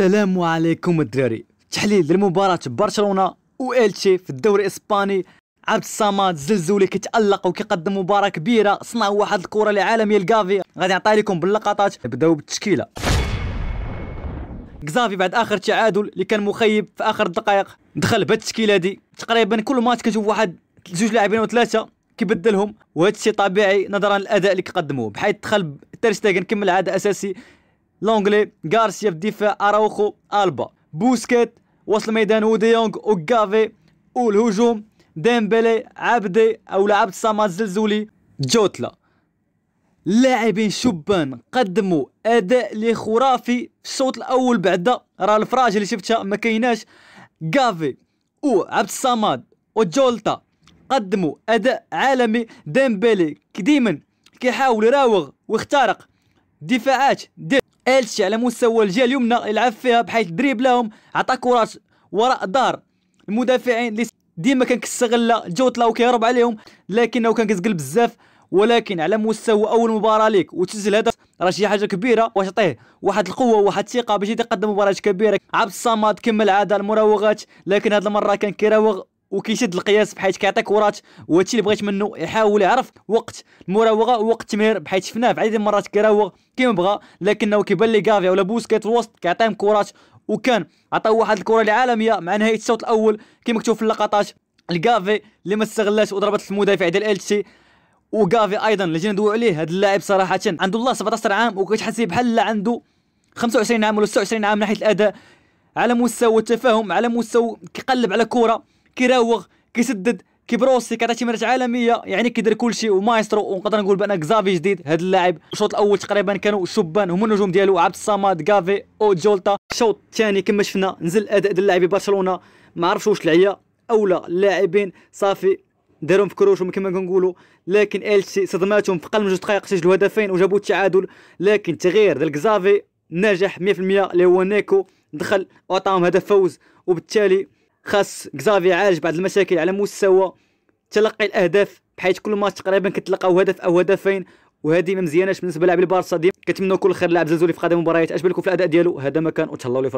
السلام عليكم الدراري تحليل لمباراة برشلونة والتشي في الدوري الاسباني عبد الصمد زلزولي كيتالق وكيقدم مباراه كبيره صنع واحد الكره العالميه لكافي غادي نعطي لكم باللقطات نبداو بالتشكيله كزافي بعد اخر تعادل اللي كان مخيب في اخر الدقائق دخل بهاد التشكيله دي تقريبا كل ماتش كنشوف واحد جوج لاعبين او ثلاثه كيبدلهم وهذا الشيء طبيعي نظرا للاداء اللي كيقدموه بحيث دخل تيرشتاغن شتيغن كمل عاد اساسي لونجلي غارسيا في الدفاع اراوخو البا بوسكيت وسط الميدان وديونغ وكافي والهجوم ديمبلي عبدي او لعبت سامات زلزولي جوتلا لاعبين شبان قدموا اداء لخرافي في الشوط الاول بعدا راه الفراج اللي شفتها ما كايناش كافي او عبد الصمد وجولتا قدموا اداء عالمي ديمبلي كديما كيحاول يراوغ ويخترق دفاعات ديال التشي على مستوى الجهه اليمنى يلعب فيها بحيث دريب لهم عطى كرات وراء دار المدافعين اللي ديما كان كيستغل الجو طلاو كيهرب عليهم لكنه كان كيزقل بزاف ولكن على مستوى اول مباراه ليك وتسجل هدف راه شي حاجه كبيره واش تعطيه واحد القوه وواحد الثقه باش يتقدم مباريات كبيره عبد الصمد كما العاده المراوغات لكن هذه المره كان كيراوغ وكيشد القياس بحيث كيعطيك ورات وهادشي اللي بغيت منه يحاول يعرف وقت المراوغه ووقت التمرير بحيث شفناه في عديد المرات كيراوغ كيما بغى لكنه كيبان لي كافيا ولا بوسكيت في الوسط كيعطيهم كرات وكان عطاو واحد الكره العالميه مع نهايه الشوط الاول كما مكتوب في اللقطات الكافي اللي ما استغلاش وضربت المدافع ديال التشي وكافي ايضا اللي جينا ندوي عليه هذا اللاعب صراحه عنده الله 17 عام وكتحسي بحال عنده 25 عام ولا 26 عام من ناحيه الاداء على مستوى التفاهم على مستوى كيقلب على كره كيراوغ كيسدد كيبروسي كيعطي مرات عالميه يعني كيدير كلشي ومايسترو ونقدر نقول بان كزافي جديد هذا اللاعب الشوط الاول تقريبا كانوا شبان هما النجوم ديالو عبد الصمد كافي او جولتا الشوط الثاني كما شفنا نزل الاداء ديال لاعبي برشلونه ما عرفش واش العيا اولا اللاعبين صافي دارهم في كروشهم كما كنقولوا لكن الشي صدماتهم في اقل من جوج دقائق سجلوا هدفين وجابوا التعادل لكن تغيير ديال كزافي نجح 100% اللي هو نيكو دخل وعطاهم هدف فوز وبالتالي خاص كزافي عالج بعض المشاكل على مستوى تلقي الاهداف بحيث كل ماتش تقريبا كتلقاو هدف او هدفين وهذه ما مزياناش بالنسبه للاعب البارسا ديما كنتمنوا كل خير لاعب زلزولي في قادم المباريات اش بالكم في الاداء ديالو هذا ما كان وتهلاو لي